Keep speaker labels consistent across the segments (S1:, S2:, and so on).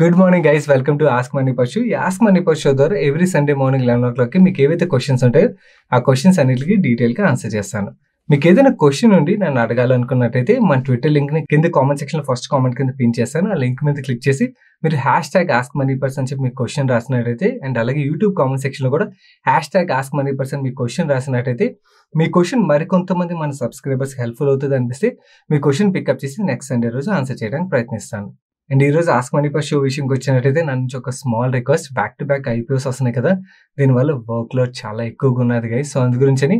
S1: Good morning guys welcome to ask money పర్షు ఈ ask money పర్షు ద్వారా ఎవ్రీ సండే మార్నింగ్ లెవెన్ ఓ క్లాక్కి మీకు ఏవైతే క్వశ్చన్స్ ఉంటాయో ఆ క్వశ్చన్స్ అన్నిటికీ డీటెయిల్గా ఆన్సర్ చేస్తాను మీకు ఏదైనా క్వశ్చన్ ఉండి నన్ను అడగాలనుకున్నట్టయితే మన ట్విట్టర్ లింక్ని కింద కామెంట్ సెక్షన్లో ఫస్ట్ కామెంట్ కింద పిన్ చేస్తాను ఆ లింక్ మీద క్లిక్ చేసి మీరు hash tag ask money person అని చెప్పి మీ క్వశ్చన్ రాసినట్టయితే అండ్ అలాగే యూట్యూబ్ కామెంట్ సెక్షన్లో కూడా hash tag ask money person మీ క్వశ్చన్ రాసినట్టయితే మీ క్వశ్చన్ మరికొంతమంది మన సబ్స్క్రైబర్స్ హెల్ప్ఫుల్ అవుతుంది అనిపిస్తే మీ క్వశ్చన్ పికప్ చేసి నెక్స్ట్ సండే రోజు ఆన్సర్ చేయడానికి ప్రయత్నిస్తాను అండ్ ఈరోజు ఆస్క్ మనీ పర్ షో విషయంకి వచ్చినట్టయితే నా నుంచి ఒక small request back to back IPOs వస్తున్నాయి కదా దీనివల్ల వర్క్ లో చాలా ఎక్కువగా ఉన్నది కానీ సో అందు గురించి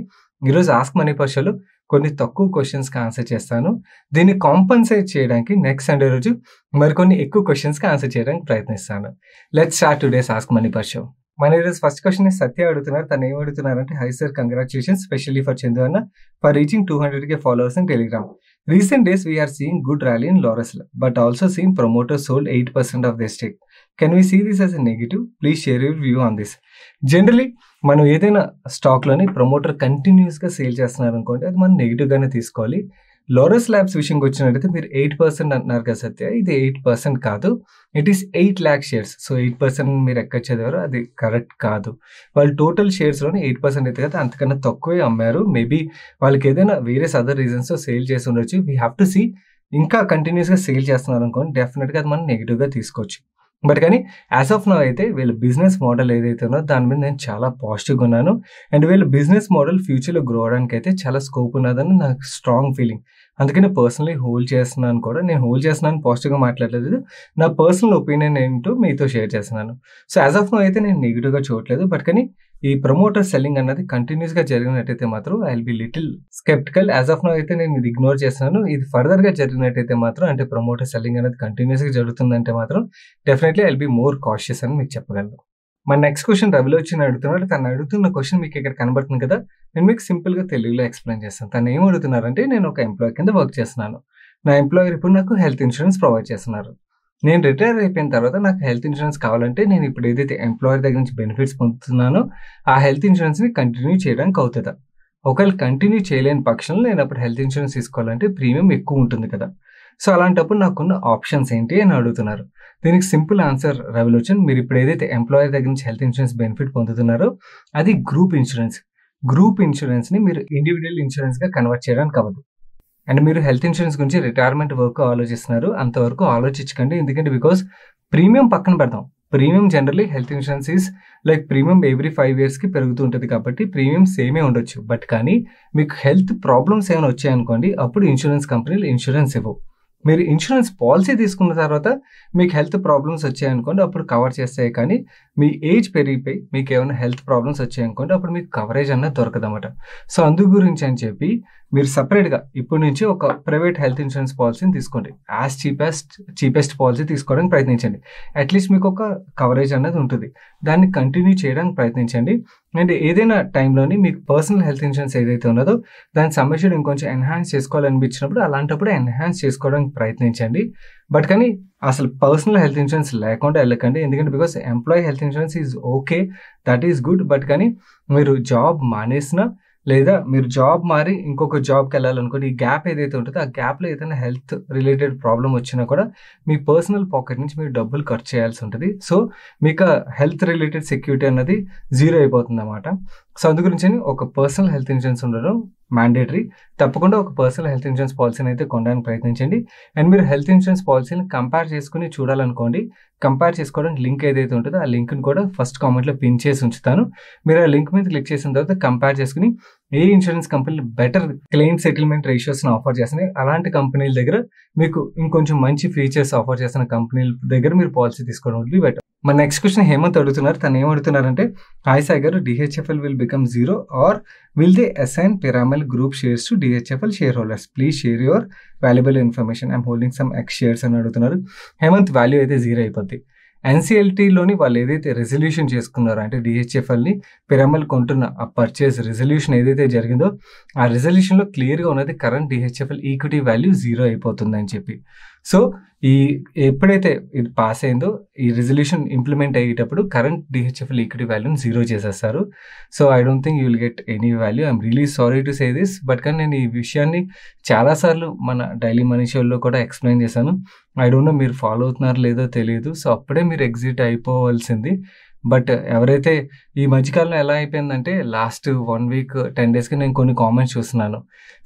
S1: ఈరోజు ఆస్క్ మనీ పర్ షోలో కొన్ని తక్కువ క్వశ్చన్స్కి ఆన్సర్ చేస్తాను దీన్ని కాంపన్సేట్ చేయడానికి నెక్స్ట్ సండే రోజు మరికొన్ని ఎక్కువ క్వశ్చన్స్కి ఆన్సర్ చేయడానికి ప్రయత్నిస్తాను let's start today's ask money పర్ షో మన ఈరోజు ఫస్ట్ క్వశ్చన్ సత్య అడుగుతున్నారు తను ఏం అడుగుతున్నారంటే hi sir congratulation specially for Chandu అన్న for reaching two hundred K followers in Telegram recent days we're seeing good rally in in but also seen promoter sold eight percent of their stake. Can we see this as a negative please share your view on this generally మనం ఏదైనా స్టాక్లోని promoter కంటిన్యూస్గా sale చేస్తున్నారు అనుకోండి అది మనం నెగిటివ్గానే తీసుకోవాలి Laurus labs విషయంకి వచ్చినట్టయితే మీరు ఎయిట్ పర్సెంట్ అంటున్నారు కదా సత్య ఇది ఎయిట్ పర్సెంట్ కాదు it is eight lakh shares so eight percent మీరు ఎక్కడ చదివారో అది కరెక్ట్ కాదు వాళ్ళు టోటల్ షేర్స్లోనే ఎయిట్ పర్సెంట్ అయితే కదా అంతకన్నా తక్కువే అమ్మారు మేబీ వాళ్ళకి ఏదైనా వేరియస్ అదర్ రీజన్స్తో సేల్ చేసి ఉండొచ్చు వీ హ్యావ్ టు సీ ఇంకా కంటిన్యూస్గా సేల్ చేస్తున్నారు అనుకోండి డెఫినెట్గా అది మనం నెగిటివ్గా తీసుకోవచ్చు బట్ కానీ యాజ్ ఆఫ్ నా అయితే వీళ్ళ బిజినెస్ మోడల్ ఏదైతే ఉందో దాని మీద నేను చాలా పాజిటివ్గా ఉన్నాను అండ్ వీళ్ళ బిజినెస్ మోడల్ ఫ్యూచర్లో గ్రో అవడానికి అయితే చాలా స్కోప్ ఉన్నదని నాకు స్ట్రాంగ్ ఫీలింగ్ అందుకని పర్సనలీ హోల్డ్ చేస్తున్నాను కూడా నేను హోల్డ్ చేస్తున్నాను పాజిటివ్గా మాట్లాడలేదు నా పర్సనల్ ఒపీనియన్ ఏంటో మీతో షేర్ చేస్తున్నాను సో యాజ్ ఆఫ్ నో అయితే నేను నెగిటివ్గా చూడలేదు బట్ కానీ ఈ ప్రమోటర్ సెల్లింగ్ అన్నది కంటిన్యూస్ గా జరిగినట్టయితే మాత్రం I will be little sceptical as of now అయితే నేను ఇది ఇగ్నోర్ చేస్తున్నాను ఇది ఫర్దర్ గా జరిగినట్టయితే మాత్రం అంటే ప్రమోటర్ సెల్లింగ్ అనేది కంటిన్యూస్ గా జరుగుతుందంటే మాత్రం definitely I will be more cautious అని మీకు చెప్పగలను మన నెక్స్ట్ క్వశ్చన్ రవిలో వచ్చి అడుగుతున్నాడు తను అడుగుతున్న క్వశ్చన్ మీకు ఇక్కడ కనబడుతుంది కదా నేను మీకు సింపుల్గా తెలుగులో ఎక్స్ప్లెయిన్ చేస్తాను తను ఏం అడుగుతున్నారంటే నేను ఒక ఎంప్లాయీ కింద వర్క్ చేస్తున్నాను నా ఎంప్లాయర్ ఇప్పుడు నాకు హెల్త్ ఇన్సూరెన్స్ ప్రొవైడ్ చేస్తున్నారు నేను రిటైర్ అయిపోయిన తర్వాత నాకు హెల్త్ ఇన్సూరెన్స్ కావాలంటే నేను ఇప్పుడు ఏదైతే ఎంప్లాయర్ దగ్గర నుంచి బెనిఫిట్స్ పొందుతున్నానో ఆ హెల్త్ ఇన్సూరెన్స్ని కంటిన్యూ చేయడానికి అవుతుందా ఒకవేళ కంటిన్యూ చేయలేని పక్షంలో నేను అప్పుడు హెల్త్ ఇన్సూరెన్స్ తీసుకోవాలంటే ప్రీమియం ఎక్కువ ఉంటుంది కదా సో అలాంటప్పుడు నాకున్న ఆప్షన్స్ ఏంటి అని అడుగుతున్నారు దీనికి సింపుల్ ఆన్సర్ రవిలోచన్ మీరు ఇప్పుడు ఏదైతే ఎంప్లాయర్ దగ్గర నుంచి హెల్త్ ఇన్సూరెన్స్ బెనిఫిట్ పొందుతున్నారో అది గ్రూప్ ఇన్సూరెన్స్ గ్రూప్ ఇన్సూరెన్స్ని మీరు ఇండివిజువల్ ఇన్సూరెన్స్గా కన్వర్ట్ చేయడానికి అవ్వదు అండ్ మీరు హెల్త్ ఇన్సూరెన్స్ గురించి రిటైర్మెంట్ వర్క్ ఆలోచిస్తున్నారు అంతవరకు ఆలోచించకండి ఎందుకంటే బికాస్ ప్రీమియం పక్కన పెడదాం premium generally health insurance is like premium every five ఇయర్స్కి పెరుగుతూ ఉంటుంది కాబట్టి ప్రీమియం సేమే ఉండొచ్చు బట్ కానీ మీకు హెల్త్ ప్రాబ్లమ్స్ ఏమైనా వచ్చాయనుకోండి అప్పుడు ఇన్సూరెన్స్ కంపెనీలు ఇన్సూరెన్స్ ఇవ్వవు మీరు ఇన్సూరెన్స్ పాలసీ తీసుకున్న తర్వాత మీకు హెల్త్ ప్రాబ్లమ్స్ వచ్చాయనుకోండి అప్పుడు కవర్ చేస్తాయి కానీ మీ ఏజ్ పెరిగిపోయి మీకు ఏమైనా హెల్త్ ప్రాబ్లమ్స్ వచ్చాయనుకోండి అప్పుడు మీకు కవరేజ్ అన్నది దొరకదన్నమాట సో అందు గురించి అని చెప్పి మీరు సపరేట్గా ఇప్పటి నుంచి ఒక ప్రైవేట్ హెల్త్ ఇన్సూరెన్స్ పాలసీని తీసుకోండి యాజ్ చీపెస్ట్ చీపెస్ట్ పాలసీ తీసుకోవడానికి ప్రయత్నించండి అట్లీస్ట్ మీకు ఒక కవరేజ్ అనేది ఉంటుంది దాన్ని కంటిన్యూ చేయడానికి ప్రయత్నించండి అండ్ ఏదైనా టైంలోని మీకు పర్సనల్ హెల్త్ ఇన్సూరెన్స్ ఏదైతే ఉన్నదో దాని సమస్యలు ఇంకొంచెం ఎన్హాన్స్ చేసుకోవాలనిపించినప్పుడు అలాంటప్పుడు ఎన్హాన్స్ చేసుకోవడానికి ప్రయత్నించండి బట్ కానీ అసలు పర్సనల్ హెల్త్ ఇన్సూరెన్స్ లేకుండా వెళ్ళకండి ఎందుకంటే because employee health insurance is okay that is good but కానీ మీరు జాబ్ మానేసిన లేదా మీరు జాబ్ మారి ఇంకొక జాబ్కి వెళ్ళాలనుకోండి ఈ గ్యాప్ ఏదైతే ఉంటుందో ఆ గ్యాప్లో ఏదైనా హెల్త్ రిలేటెడ్ ప్రాబ్లం వచ్చినా కూడా మీ పర్సనల్ పాకెట్ నుంచి మీరు డబ్బులు ఖర్చు చేయాల్సి ఉంటుంది సో మీకు హెల్త్ రిలేటెడ్ సెక్యూరిటీ అన్నది జీరో అయిపోతుంది అనమాట సో అందు గురించి ఒక పర్సనల్ హెల్త్ ఇన్సూరెన్స్ ఉండడం మ్యాండేటరీ తప్పకుండా ఒక పర్సనల్ హెల్త్ ఇన్సూరెన్స్ పాలసీని అయితే కొనడానికి ప్రయత్నించండి అండ్ మీరు హెల్త్ ఇన్సూరెన్స్ పాలసీని కంపేర్ చేసుకుని చూడాలనుకోండి కంపేర్ చేసుకోవడానికి లింక్ ఏదైతే ఉంటుందో ఆ లింక్ని కూడా ఫస్ట్ కామెంట్లో పిన్ చేసి ఉంచుతాను మీరు ఆ లింక్ మీద క్లిక్ చేసిన తర్వాత కంపేర్ చేసుకుని ఏ ఇన్సూరెన్స్ కంపెనీలు బెటర్ క్లెయిమ్ సెటిల్మెంట్ రేషియోస్ని ఆఫర్ చేస్తున్నాయి అలాంటి కంపెనీల దగ్గర మీకు ఇంకొంచెం మంచి ఫీచర్స్ ఆఫర్ చేస్తున్న కంపెనీల దగ్గర మీరు పాలసీ తీసుకోవడం బెటర్ మన నెక్స్ట్ క్వశ్చన్ హేమంత్ అడుగుతున్నారు తను ఏమడుతున్నారంటే hi Sagar DHFL will become zero or will they assign Piramal group shares to DHFL shareholders please share your valuable information I'm holding some x shares అని అడుగుతున్నారు హేమంత్ వాల్యూ అయితే జీరో అయిపోద్ది ఎన్సీఎల్టీలోని వాళ్ళు ఏదైతే రెజల్యూషన్ చేసుకున్నారో అంటే డిహెచ్ఎఫ్ఎల్ని పిరమల్ కొంటున్న ఆ పర్చేస్ రెజల్యూషన్ ఏదైతే జరిగిందో ఆ రెజల్యూషన్లో క్లియర్గా ఉన్నది current DHFL equity value zero అయిపోతుందని చెప్పి సో ఈ ఎప్పుడైతే ఇది పాస్ అయిందో ఈ రెజల్యూషన్ ఇంప్లిమెంట్ అయ్యేటప్పుడు కరెంట్ డిహెచ్ఎఫ్ఎల్ ఈక్విటీ వాల్యూని జీరో చేసేస్తారు so I don't think you will get any value I'm really sorry to say this but కానీ నేను ఈ విషయాన్ని చాలాసార్లు మన డైలీ మనీ షోల్లో కూడా ఎక్స్ప్లెయిన్ చేశాను ఐ డోంట్ నో మీరు ఫాలో అవుతున్నారో లేదో తెలియదు సో అప్పుడే మీరు ఎగ్జిట్ అయిపోవాల్సింది బట్ ఎవరైతే ఈ మధ్యకాలంలో ఎలా అయిపోయిందంటే లాస్ట్ వన్ వీక్ టెన్ డేస్కి నేను కొన్ని కామెంట్స్ చూస్తున్నాను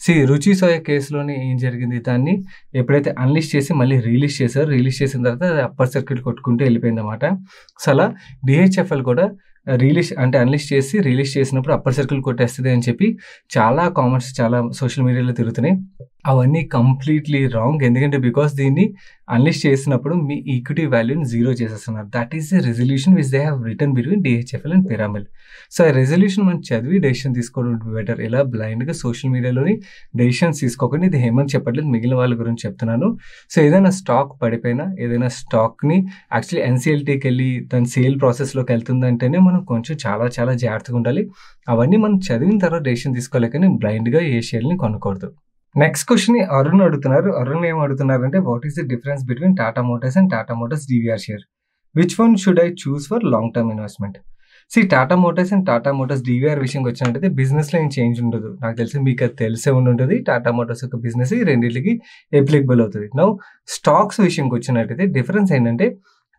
S1: సి రుచి సోయ కేసులోని ఏం జరిగింది దాన్ని ఎప్పుడైతే అన్లిస్ట్ చేసి మళ్ళీ రిలీజ్ చేశారు రిలీజ్ చేసిన తర్వాత అప్పర్ సర్క్యూట్ కొట్టుకుంటూ వెళ్ళిపోయింది అనమాట సో అలా డిహెచ్ఎఫ్ఎల్ కూడా రిలీజ్ అంటే అనలిస్ట్ చేసి రిలీజ్ చేసినప్పుడు అప్పర్ సర్కిల్ కొట్టేస్తుంది అని చెప్పి చాలా కామెంట్స్ చాలా సోషల్ మీడియాలో తిరుగుతున్నాయి అవన్నీ కంప్లీట్లీ రాంగ్ ఎందుకంటే బికాస్ దీన్ని అన్లిస్ట్ చేసినప్పుడు మీ ఈక్విటీ వాల్యూని జీరో చేసేస్తున్నారు that is the resolution which they have return between DHFL and Piramal so ఆ రెజల్యూషన్ మనం చదివి డెసిషన్ తీసుకోవడం బెటర్ ఇలా బ్లైండ్గా సోషల్ మీడియాలోని డెసిషన్స్ తీసుకోకుండా ఇది హేమంత్ చెప్పట్లేదు మిగిలిన వాళ్ళ గురించి చెప్తున్నాను సో ఏదైనా స్టాక్ పడిపోయినా ఏదైనా స్టాక్ని యాక్చువల్లీ ఎన్సీఎల్టీకి వెళ్ళి దాని సేల్ ప్రాసెస్లోకి వెళ్తుందంటేనే మనం మనం కొంచెం చాలా చాలా జాగ్రత్తగా ఉండాలి అవన్నీ మనం చదివిన తర్వాత డెసిషన్ తీసుకోలేకనే బ్లైండ్గా ఏ షేర్ని కొనకూడదు నెక్స్ట్ క్వశ్చన్ అరుణ్ అడుగుతున్నారు అరుణ్ ఏం అడుగుతున్నారంటే what is the difference between Tata Motors and Tata Motors DVR share which one should I choose for long term investment see Tata Motors and Tata Motors DVR విషయంకి వచ్చినట్టయితే బిజినెస్లో ఏం చేంజ్ ఉండదు నాకు తెలిసి మీకు అది తెలిసే ఉండి ఉంటుంది టాటా మోటార్స్ యొక్క బిజినెస్ రెండింటికి అప్లికబుల్ అవుతుంది నౌ స్టాక్స్ విషయంకి వచ్చినట్టయితే డిఫరెన్స్ ఏంటంటే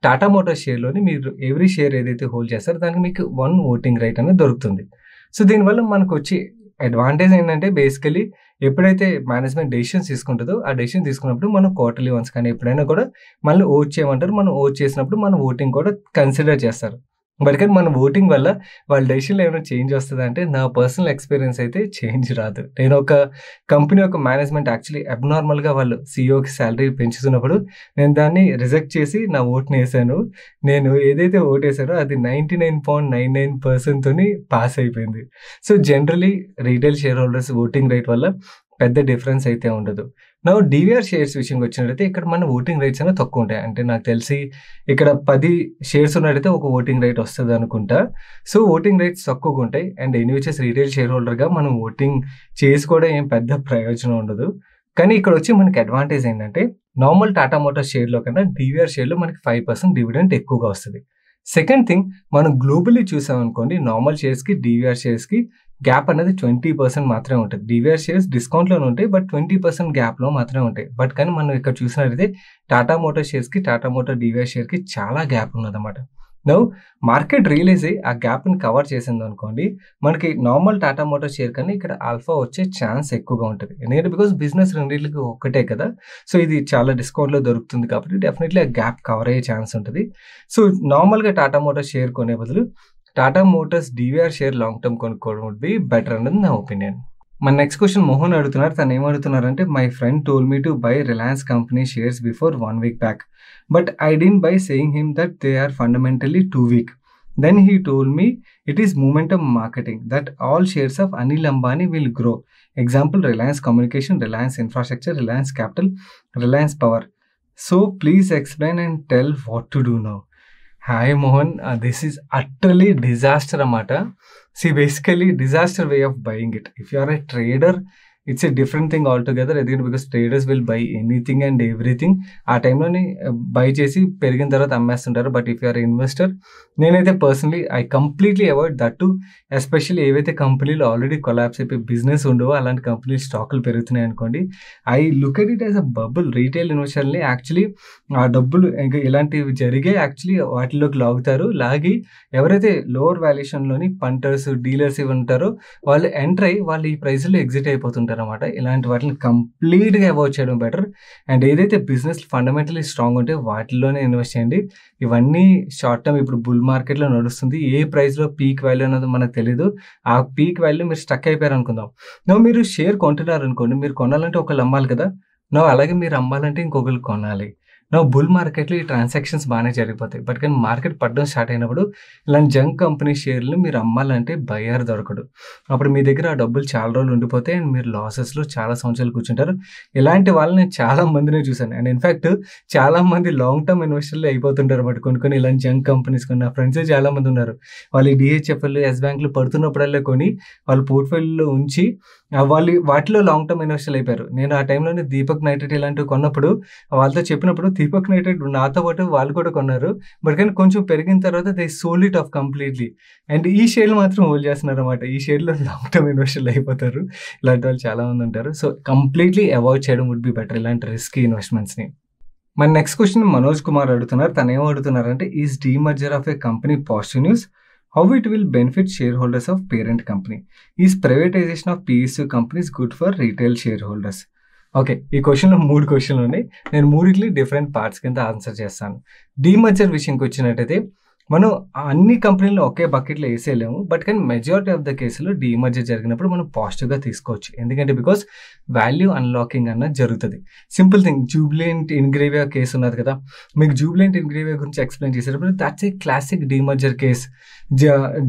S1: టాటా మోటార్ షేర్లోని మీరు ఎవ్రీ షేర్ ఏదైతే హోల్డ్ చేస్తారో దానికి మీకు వన్ ఓటింగ్ రైట్ అనేది దొరుకుతుంది సో దీనివల్ల మనకు వచ్చి అడ్వాంటేజ్ ఏంటంటే బేసికలీ ఎప్పుడైతే మేనేజ్మెంట్ డెసిషన్స్ తీసుకుంటుందో ఆ డెసిషన్ తీసుకున్నప్పుడు మనం క్వార్టర్లీ వన్స్ కానీ ఎప్పుడైనా కూడా మళ్ళీ ఓట్ చేయమంటారు మనం ఓట్ చేసినప్పుడు మనం ఓటింగ్ కూడా కన్సిడర్ చేస్తారు బట్ కానీ మన ఓటింగ్ వల్ల వాళ్ళ డెసిషన్లో ఏమైనా చేంజ్ వస్తుంది అంటే నా పర్సనల్ ఎక్స్పీరియన్స్ అయితే చేంజ్ రాదు నేను ఒక కంపెనీ యొక్క మేనేజ్మెంట్ యాక్చువల్లీ అబ్నార్మల్గా వాళ్ళు సిఈఓకి e శాలరీ పెంచుతున్నప్పుడు నేను దాన్ని రిజెక్ట్ చేసి నా ఓట్ని వేసాను నేను ఏదైతే ఓట్ వేసానో అది ninety nine point nine nine పర్సెంట్తోని పాస్ అయిపోయింది so generally retail share shareholders voting rate వల్ల పెద్ద డిఫరెన్స్ అయితే ఉండదు నా డివిఆర్ షేర్స్ విషయంకి వచ్చినట్లయితే ఇక్కడ మన ఓటింగ్ రైట్స్ అనేవి తక్కువ ఉంటాయి అంటే నాకు తెలిసి ఇక్కడ పది షేర్స్ ఉన్నట్టయితే ఒక ఓటింగ్ రైట్ వస్తుంది అనుకుంటా సో ఓటింగ్ రైట్స్ తక్కువగా ఉంటాయి అండ్ ఎనీవిచెస్ రీటైల్ షేర్ హోల్డర్గా మనం ఓటింగ్ చేసుకోవడం ఏం పెద్ద ప్రయోజనం ఉండదు కానీ ఇక్కడ వచ్చి మనకి అడ్వాంటేజ్ ఏంటంటే నార్మల్ టాటా మోటార్ షేర్లో కన్నా డివిఆర్ షేర్లో మనకి ఫైవ్ పర్సెంట్ డివిడెంట్ ఎక్కువగా వస్తుంది సెకండ్ థింగ్ మనం గ్లోబలీ చూసామనుకోండి నార్మల్ షేర్స్కి డివిఆర్ షేర్స్కి గ్యాప్ అనేది ట్వంటీ పర్సెంట్ మాత్రమే ఉంటుంది డివిఆర్ షేర్స్ డిస్కౌంట్లోనే ఉంటాయి బట్ ట్వంటీ పర్సెంట్ గ్యాప్లో మాత్రమే ఉంటాయి బట్ కానీ మనం ఇక్కడ చూసినట్లయితే టాటా మోటార్ షేర్స్కి టాటా మోటార్ డివిఆర్ షేర్కి చాలా గ్యాప్ ఉన్నదన్నమాట నౌ మార్కెట్ రియలైజ్ అయ్యి ఆ గ్యాప్ని కవర్ చేసింది అనుకోండి మనకి నార్మల్ టాటా మోటార్ షేర్ కన్నా ఇక్కడ ఆల్ఫా వచ్చే ఛాన్స్ ఎక్కువగా ఉంటుంది ఎందుకంటే బికాస్ బిజినెస్ రెండింటికి ఒక్కటే కదా సో ఇది చాలా డిస్కౌంట్లో దొరుకుతుంది కాబట్టి డెఫినెట్లీ ఆ గ్యాప్ కవర్ అయ్యే ఛాన్స్ ఉంటుంది సో నార్మల్గా టాటా మోటార్ షేర్ కొనే బదులు Tata Motors DVR share long term కొనుక్కోవడం వుడ్ బి బెటర్ అన్నది నా ఒపీనియన్ మన నెక్స్ట్ క్వశ్చన్ మోహన్ అడుగుతున్నారు తను ఏమడుతున్నారంటే my friend told me to buy Reliance company shares before one week back but I didn't buy saying him that they are fundamentally too weak then he told me it is moment of marketing that all shares of Anil Ambani will grow example Reliance communication Reliance infrastructure Reliance capital Reliance power so please explain and tell what to do now hi Mohan this is utterly disaster అన్నమాట see basically disaster way of buying it if you are a trader it's a different thing altogether ఎందుకంటే because traders will buy anything and everything ఆ టైంలోని buy uh, చేసి పెరిగిన తర్వాత అమ్మేస్తుంటారు but if you're investor నేనైతే personally I completely avoid that too especially ఏవైతే కంపెనీలు ఆల్రెడీ కొలాబ్స్ అయిపోయి బిజినెస్ ఉండవో అలాంటి కంపెనీలు స్టాకులు పెరుగుతున్నాయి అనుకోండి I look at it as a bubble retail ఇన్వెస్టర్ని యాక్చువల్లీ ఆ డబ్బులు ఇంకా ఇలాంటివి జరిగే యాక్చువల్లీ వాటిలోకి లాగుతారు లాగి ఎవరైతే లోవర్ వాల్యుయేషన్లోని పంటర్స్ డీలర్స్ ఇవి ఉంటారో వాళ్ళు ఎంటర్ అయ్యి వాళ్ళు ఈ ప్రైజ్లో ఎగ్జిట్ అయిపోతుంటారు అనమాట ఇలాంటి వాటిని కంప్లీట్గా అవాయిడ్ చేయడం బెటర్ అండ్ ఏదైతే బిజినెస్ ఫండమెంటలీ స్ట్రాంగ్ ఉంటే వాటిలోనే ఇన్వెస్ట్ చేయండి ఇవన్నీ షార్ట్ టర్మ్ ఇప్పుడు బుల్ మార్కెట్లో నడుస్తుంది ఏ ప్రైస్లో పీక్ వాల్యూ అన్నది మనకు తెలియదు ఆ పీక్ వాల్యూ మీరు స్టక్ అయిపోయారు అనుకుందాం నో మీరు షేర్ కొంటున్నారు అనుకోండి మీరు కొనాలంటే ఒకళ్ళు అమ్మాలి కదా నో అలాగే మీరు అమ్మాలంటే ఇంకొకరు కొనాలి నా బుల్ మార్కెట్లో ఈ ట్రాన్సాక్షన్స్ బాగానే జరిగిపోతాయి బట్ కానీ మార్కెట్ పడడం స్టార్ట్ అయినప్పుడు ఇలాంటి జంక్ కంపెనీ షేర్లు మీరు అమ్మాలంటే బయ్యారు దొరకడు అప్పుడు మీ దగ్గర ఆ డబ్బులు చాలా రోజులు ఉండిపోతాయి అండ్ మీరు లాసెస్లో చాలా సంవత్సరాలు కూర్చుంటారు ఇలాంటి వాళ్ళని నేను చాలా మందినే చూశాను అండ్ ఇన్ఫాక్ట్ చాలా మంది లాంగ్ టర్మ్ ఇన్వెస్టర్లు అయిపోతుంటారు బట్ కొన్ని కొన్ని ఇలాంటి జంక్ కంపెనీస్ కొన్ని నా ఫ్రెండ్స్ చాలా మంది ఉన్నారు వాళ్ళు డిహెచ్ఎఫ్ఎల్ ఎస్ బ్యాంక్లు పడుతున్నప్పుడల్లా కొని వాళ్ళ పోర్ట్ఫోలియోలో ఉంచి వాళ్ళు వాటిలో లాంగ్ టర్మ్ ఇన్వెస్టర్ అయిపోయారు నేను ఆ టైంలోనే దీపక్ నైటెడ్ ఇలాంటివి కొన్నప్పుడు వాళ్ళతో చెప్పినప్పుడు దీపక్ నైటెడ్ నాతో పాటు వాళ్ళు కూడా కొన్నారు బట్ కానీ కొంచెం పెరిగిన తర్వాత they sold it off completely and ఈ షేర్లు మాత్రం హోల్డ్ చేస్తున్నారు అనమాట ఈ షేర్లో లాంగ్ టర్మ్ ఇన్వెస్టర్లు అయిపోతారు ఇలాంటి వాళ్ళు చాలామంది ఉంటారు సో కంప్లీట్లీ అవాయిడ్ చేయడం వుడ్ బి బెటర్ ఇలాంటి రిస్కీ ఇన్వెస్ట్మెంట్స్ని మన నెక్స్ట్ క్వశ్చన్ మనోజ్ కుమార్ అడుగుతున్నారు తనేం అడుగుతున్నారంటే is demerger of a company positive news how it will benefit share holders of parent company is privatization of PSU companies good for retail share holders okay ఈ క్వశ్చన్లో మూడు క్వశ్చన్లు ఉన్నాయి నేను మూడింటిని డిఫరెంట్ పార్ట్స్ కింద ఆన్సర్ చేస్తాను డీ డీమర్జర్ విషయంకి వచ్చినట్టయితే మనం అన్ని కంపెనీలు ఒకే బకెట్లో వేసేయలేము బట్ కానీ మెజారిటీ ఆఫ్ ద కేసులు డీమర్జర్ జరిగినప్పుడు మనం పాజిటివ్గా తీసుకోవచ్చు ఎందుకంటే బికాస్ వాల్యూ అన్లాకింగ్ అన్న జరుగుతుంది simple thing Jubilant Ingrevia case ఉన్నది కదా మీకు జూబ్లెంట్ ఇన్గ్రేవియా గురించి ఎక్స్ప్లెయిన్ చేసేటప్పుడు that's a classic demerger case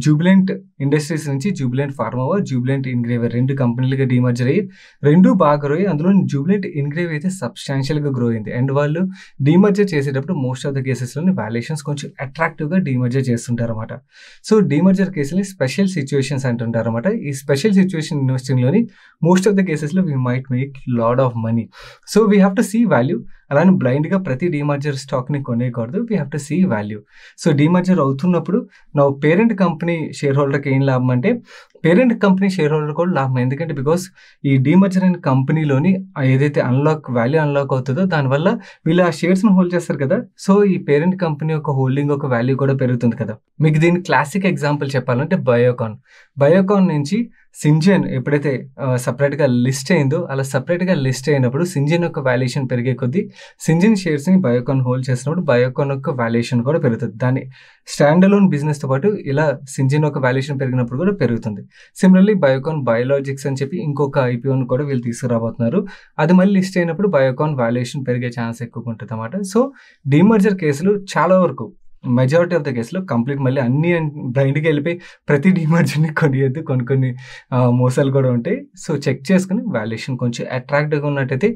S1: Jubilant Industries నుంచి జూబ్లెంట్ ఫార్మా జూబ్లెంట్ ఇన్గ్రేవియర్ రెండు కంపెనీలుగా డీమర్జర్ అయ్యి రెండు బాగా గ్రో అయ్యి అందులో జూబ్లెంట్ ఇన్గ్రేవ్ అయితే సబ్స్టాన్షియల్గా గ్రో అయింది అండ్ వాళ్ళు డీమర్జర్ చేసేటప్పుడు మోస్ట్ ఆఫ్ ద కేసెస్లోని వాల్యుయేషన్స్ కొంచెం అట్రాక్టివ్గా డిమర్జర్ చేస్తుంటారు అనమాట సో డిమర్జర్ కేసులని స్పెషల్ సిచ్యువేషన్స్ అంటుంటారు అనమాట ఈ స్పెషల్ సిచ్యువేషన్ ఇన్వెస్టింగ్లోని మోస్ట్ ఆఫ్ ద కేసెస్లో we might make lot of money so we have to see value అలానే బ్లైండ్గా ప్రతి డిమర్జర్ స్టాక్ని కొనేయకూడదు we have to see value so demerger అవుతున్నప్పుడు నా పేరెంట్ కంపెనీ షేర్ హోల్డర్కి ఏం లాభం అంటే పేరెంట్ కంపెనీ షేర్ హోల్డర్ కూడా లాభం ఎందుకంటే బికాస్ ఈ డిమర్జర్ అయిన కంపెనీలోని ఏదైతే అన్లాక్ వాల్యూ అన్లాక్ అవుతుందో దానివల్ల వీళ్ళు ఆ షేర్స్ని హోల్డ్ చేస్తారు కదా సో ఈ పేరెంట్ కంపెనీ యొక్క హోల్డింగ్ ఒక వాల్యూ కూడా పెరుగుతుంది కదా మీకు దీని క్లాసిక్ ఎగ్జాంపుల్ చెప్పాలంటే బయోకాన్ బయోకాన్ నుంచి సింజన్ ఎప్పుడైతే సపరేట్గా లిస్ట్ అయిందో అలా సపరేట్గా లిస్ట్ అయినప్పుడు సింజన్ యొక్క వాల్యుయేషన్ పెరిగే కొద్దీ సింజన్ షేర్స్ని బయోకాన్ హోల్డ్ చేసినప్పుడు బయోకాన్ యొక్క వాల్యుయేషన్ కూడా పెరుగుతుంది దాని స్టాండ్ అలోన్ బిజినెస్తో పాటు ఇలా సింజన్ యొక్క వాల్యుయేషన్ పెరిగినప్పుడు కూడా పెరుగుతుంది సిమిలర్లీ బయోకాన్ బయోలాజిక్స్ అని చెప్పి ఇంకొక ఐపీఓని కూడా వీళ్ళు తీసుకురాబోతున్నారు అది మళ్ళీ లిస్ట్ అయినప్పుడు బయోకాన్ వాల్యుయేషన్ పెరిగే ఛాన్స్ ఎక్కువ ఉంటుంది అన్నమాట సో డిమర్జర్ కేసులు చాలా వరకు మెజారిటీ ఆఫ్ ద కేసులో కంప్లీట్ మళ్ళీ అన్ని బ్లైండ్కి వెళ్ళిపోయి ప్రతి డిమర్జెంట్ని కొనియద్దు కొన్ని కొన్ని మోసాలు కూడా ఉంటాయి సో చెక్ చేసుకుని వాల్యుయేషన్ కొంచెం అట్రాక్టివ్గా ఉన్నట్టయితే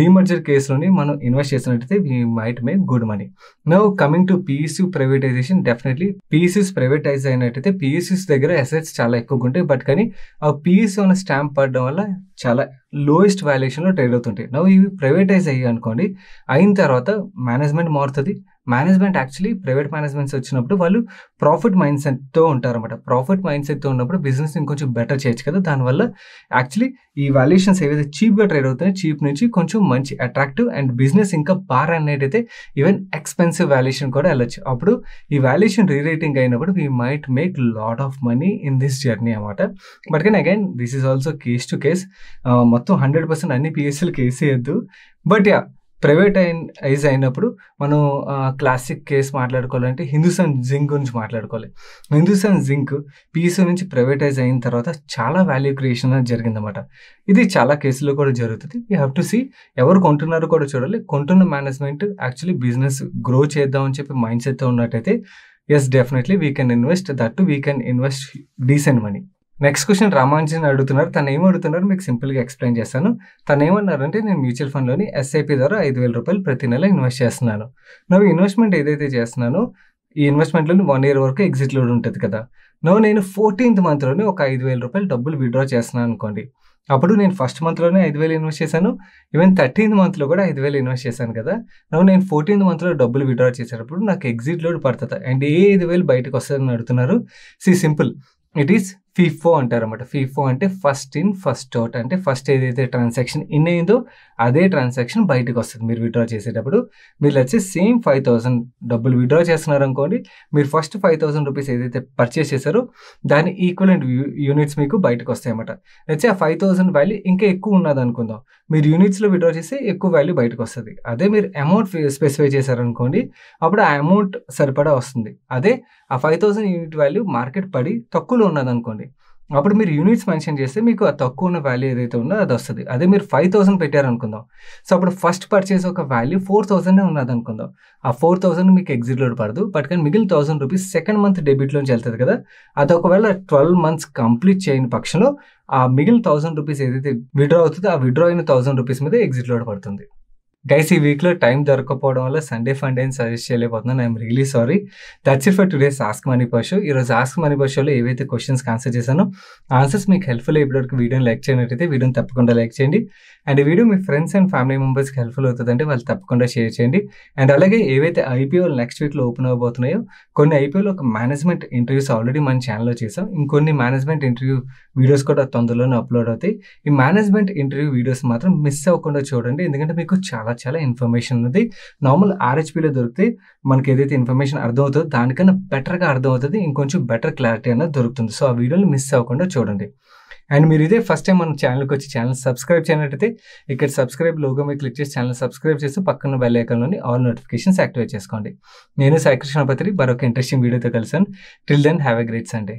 S1: డిమర్జర్ కేసులోని మనం ఇన్వెస్ట్ చేసినట్టయితే we might make good money no coming to PSU privatization definitely PSUs privatize అయినట్టయితే పీఎస్యూస్ e దగ్గర అసెట్స్ చాలా ఎక్కువగా ఉంటాయి బట్ కానీ ఆ పీఎస్యూ అనే స్టాంప్ పడడం వల్ల చాలా లోయెస్ట్ వాల్యుయేషన్లో ట్రేడ్ అవుతుంటాయి నవ్వు ఇవి ప్రైవేటైజ్ అయ్యి అనుకోండి అయిన తర్వాత మేనేజ్మెంట్ మారుతుంది మేనేజ్మెంట్ యాక్చువల్లీ ప్రైవేట్ మేనేజ్మెంట్స్ వచ్చినప్పుడు వాళ్ళు ప్రాఫిట్ మైండ్ సెట్తో అనమాట ప్రాఫిట్ మైండ్ సెట్తో ఉన్నప్పుడు బిజినెస్ ఇంకొంచెం బెటర్ చేయొచ్చు కదా దానివల్ల యాక్చువల్లీ ఈ వాల్యుయేషన్స్ ఏవైతే చీప్గా ట్రేడ్ అవుతున్నాయి చీప్ నుంచి కొంచెం మంచి అట్రాక్టివ్ అండ్ బిజినెస్ ఇంకా బార్ అనేటైతే ఈవెన్ ఎక్స్పెన్సివ్ వాల్యుయేషన్ కూడా వెళ్ళొచ్చు అప్పుడు ఈ వాల్యుయేషన్ రీరేటింగ్ అయినప్పుడు we might make lot of money in this journey అనమాట బట్ కానీ again this is also case to case మొత్తం హండ్రెడ్ పర్సెంట్ అన్ని పిఎస్సీలకు వేసేయద్దు బట్ యా ప్రైవేట్ ఐజ్ అయినప్పుడు మనం క్లాసిక్ కేస్ మాట్లాడుకోవాలంటే హిందుస్థాన్ జింక్ గురించి మాట్లాడుకోవాలి హిందుస్థాన్ జింక్ పీసీ నుంచి ప్రైవేటైజ్ అయిన తర్వాత చాలా వాల్యూ క్రియేషన్ అనేది జరిగిందన్నమాట ఇది చాలా కేసుల్లో కూడా జరుగుతుంది యూ హ్యావ్ టు సీ ఎవరు కొంటున్నారో కూడా చూడాలి కొంటున్న మేనేజ్మెంట్ యాక్చువల్లీ బిజినెస్ గ్రో చేద్దామని చెప్పి మైండ్ సెట్తో ఉన్నట్టయితే yes definitely we can invest that we can invest decent money next question Ramanjan అడుగుతున్నారు తను ఏం అడుగుతున్నారు మీకు సింపుల్గా ఎక్స్ప్లెయిన్ చేస్తాను తను ఏమన్నారంటే నేను మ్యూచువల్ ఫండ్లోని ఎస్ఐపి ద్వారా ఐదు వేల రూపాయలు ప్రతి నెల ఇన్వెస్ట్ చేస్తున్నాను నువ్వు ఇన్వెస్ట్మెంట్ ఏదైతే చేస్తున్నానో ఈ ఇన్వెస్ట్మెంట్లోని వన్ ఇయర్ వరకు ఎగ్జిట్ లోడ్ ఉంటుంది కదా నో నేను ఫోర్టీన్త్ మంత్లోనే ఒక ఐదు వేల రూపాయలు డబ్బులు విడ్రా చేస్తున్నాను అనుకోండి అప్పుడు నేను ఫస్ట్ మంత్లోనే ఐదు వేలు ఇన్వెస్ట్ చేశాను ఈవెన్ థర్టీన్త్ మంత్లో కూడా ఐదు వేలు ఇన్వెస్ట్ చేశాను కదా నేను ఫోర్టీన్త్ మంత్లో డబ్బులు విడ్రా చేసేటప్పుడు నాకు ఎగ్జిట్ లోడ్ పడుతుంది అండ్ ఏ ఐదు వేలు బయటకు వస్తుందని అడుగుతున్నారు సి సింపుల్ ఇట్ ఈస్ ఫీఫో అంటారు అనమాట ఫీఫో అంటే ఫస్ట్ ఇన్ ఫస్ట్ అవుట్ అంటే ఫస్ట్ ఏదైతే ట్రాన్సాక్షన్ ఇన్ అయిందో అదే ట్రాన్సాక్షన్ బయటకు వస్తుంది మీరు విడ్రా చేసేటప్పుడు మీరు వచ్చి సేమ్ ఫైవ్ థౌసండ్ డబ్బులు విడ్రా చేస్తున్నారు అనుకోండి మీరు ఫస్ట్ ఫైవ్ థౌసండ్ రూపీస్ ఏదైతే పర్చేస్ చేశారో దాని ఈక్వల్ అండ్ యూనిట్స్ మీకు బయటకు వస్తాయన్నమాట నచ్చి ఆ ఫైవ్ థౌసండ్ వాల్యూ ఇంకా ఎక్కువ ఉన్నది అనుకుందాం మీరు యూనిట్స్లో విడ్రా చేస్తే ఎక్కువ వాల్యూ బయటకు వస్తుంది అదే మీరు అమౌంట్ స్పెసిఫై చేశారనుకోండి అప్పుడు ఆ అమౌంట్ సరిపడా వస్తుంది అదే ఆ five thousand unit value market పడి తక్కువలో ఉన్నది అనుకోండి అప్పుడు మీరు యూనిట్స్ మెన్షన్ చేస్తే మీకు ఆ తక్కువ ఉన్న వాల్యూ ఏదైతే ఉందో అది వస్తుంది అదే మీరు ఫైవ్ థౌసండ్ పెట్టారనుకుందాం సో అప్పుడు ఫస్ట్ పర్చేస్ ఒక వాల్యూ ఫోర్ థౌసండ్నే ఉన్నది అనుకుందాం ఆ ఫోర్ థౌసండ్ మీకు లోడ్ పడదు బట్ కానీ మిగిలిన థౌసండ్ రూపీస్ సెకండ్ మంత్ డెబిట్లోంచి వెళ్తుంది కదా అది ఒకవేళ ట్వెల్వ్ మంత్స్ కంప్లీట్ చేయని పక్షంలో ఆ మిగిలిన థౌసండ్ రూపీస్ ఏదైతే విడ్రా అవుతుందో ఆ విడ్రా అయిన థౌసండ్ రూపీస్ మీద ఎగ్జిట్ లోడ్ పడుతుంది గైస్ ఈ వీక్లో టైం దొరకపోవడం వల్ల సండే ఫండే సజెస్ట్ చేయలేకపోతున్నాను I'm really sorry that's it for today's ask money పర్షో ఈరోజు ఆస్క్ మనీ పర్షోలో ఏవైతే క్వశ్చన్స్కి ఆన్సర్ చేశానో ఆన్సర్స్ మీకు హెల్ప్ఫుల్ ఇప్పటివరకు వీడియోని లైక్ చేయనట్టయితే వీడియోని తప్పకుండా లైక్ చేయండి అండ్ ఈ వీడియో మీ ఫ్రెండ్స్ అండ్ ఫ్యామిలీ మెంబర్స్కి హెల్ప్ఫుల్ అవుతుందంటే వాళ్ళు తప్పకుండా షేర్ చేయండి అండ్ అలాగే ఏవైతే ఐపీఓలు నెక్స్ట్ వీక్లో ఓపెన్ అవ్వబోతున్నాయో కొన్ని ఐపీఓలు ఒక మేనేజ్మెంట్ ఇంటర్వ్యూస్ ఆల్రెడీ మన ఛానల్లో చేసాం ఇంకొన్ని మేనేజ్మెంట్ ఇంటర్వ్యూ వీడియోస్ కూడా తొందరలోనే అప్లోడ్ అవుతాయి ఈ మేనేజ్మెంట్ ఇంటర్వ్యూ వీడియోస్ మాత్రం మిస్ అవ్వకుండా చూడండి ఎందుకంటే మీకు చాలా చాలా ఇన్ఫర్మేషన్ ఉంది నార్మల్ ఆర్హెచ్పిలో దొరికితే మనకి ఏదైతే ఇన్ఫర్మేషన్ అర్థమవుతుందో దానికన్నా బెటర్గా అర్థమవుతుంది ఇంకొంచెం బెటర్ క్లారిటీ అనేది దొరుకుతుంది సో ఆ వీడియోలు మిస్ అవ్వకుండా చూడండి అండ్ మీరు ఇదే ఫస్ట్ టైం మన ఛానల్కి వచ్చి ఛానల్ సబ్స్క్రైబ్ చేయనట్టయితే ఇక్కడ సబ్స్క్రైబ్ లోగో మీద క్లిక్ చేసి ఛానల్ సబ్స్క్రైబ్ చేసి పక్కన బెల్ ఐకాన్లోని ఆల్ నోటిఫికేషన్స్ యాక్టివేట్ చేసుకోండి నేను సాయి కృష్ణపత్రి మరొక ఇంట్రెస్టింగ్ వీడియోతో కలిసాను till then have a great Sunday